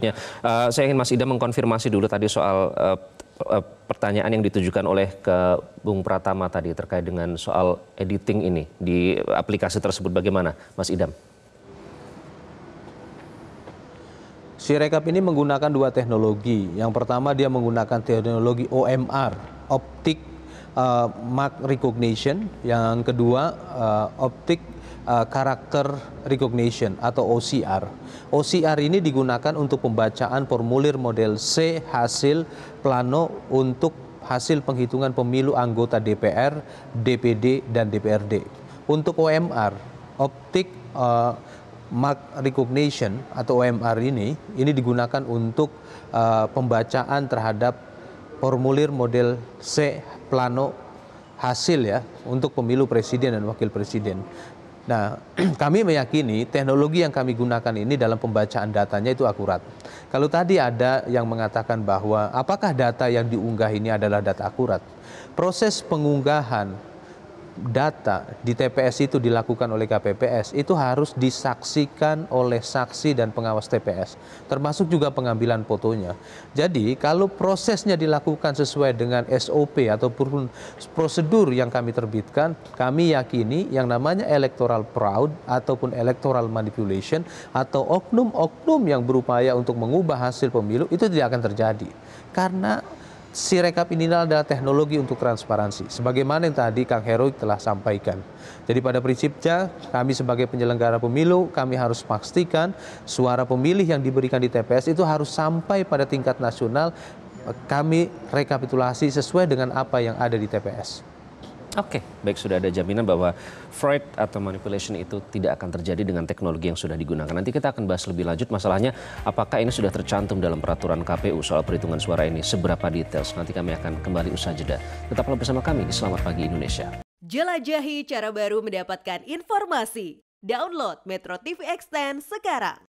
Ya, uh, saya ingin Mas Ida mengkonfirmasi dulu tadi soal uh, pertanyaan yang ditujukan oleh ke Bung Pratama tadi terkait dengan soal editing ini di aplikasi tersebut bagaimana, Mas Idam? Sirekap ini menggunakan dua teknologi. Yang pertama dia menggunakan teknologi OMR, optik uh, mark recognition, yang kedua uh, optik uh, karakter recognition atau OCR. OCR ini digunakan untuk pembacaan formulir model C hasil plano untuk hasil penghitungan pemilu anggota DPR, DPD dan DPRD. Untuk OMR, optik uh, mark recognition atau OMR ini ini digunakan untuk uh, pembacaan terhadap formulir model C plano hasil ya untuk pemilu presiden dan wakil presiden. Nah, kami meyakini teknologi yang kami gunakan ini dalam pembacaan datanya itu akurat. Kalau tadi ada yang mengatakan bahwa apakah data yang diunggah ini adalah data akurat? Proses pengunggahan data di TPS itu dilakukan oleh KPPS itu harus disaksikan oleh saksi dan pengawas TPS termasuk juga pengambilan fotonya. Jadi kalau prosesnya dilakukan sesuai dengan SOP ataupun prosedur yang kami terbitkan, kami yakini yang namanya electoral fraud ataupun electoral manipulation atau oknum-oknum yang berupaya untuk mengubah hasil pemilu itu tidak akan terjadi. Karena Si rekap ini adalah teknologi untuk transparansi, sebagaimana yang tadi Kang Hero telah sampaikan. Jadi pada prinsipnya, kami sebagai penyelenggara pemilu, kami harus pastikan suara pemilih yang diberikan di TPS itu harus sampai pada tingkat nasional, kami rekapitulasi sesuai dengan apa yang ada di TPS. Oke. Okay. Baik sudah ada jaminan bahwa fraud atau manipulation itu tidak akan terjadi dengan teknologi yang sudah digunakan. Nanti kita akan bahas lebih lanjut masalahnya apakah ini sudah tercantum dalam peraturan KPU soal perhitungan suara ini seberapa detail. Nanti kami akan kembali usaha jeda. Tetaplah bersama kami Selamat Pagi Indonesia. Jelajahi cara baru mendapatkan informasi. Download Metro TV Extend sekarang.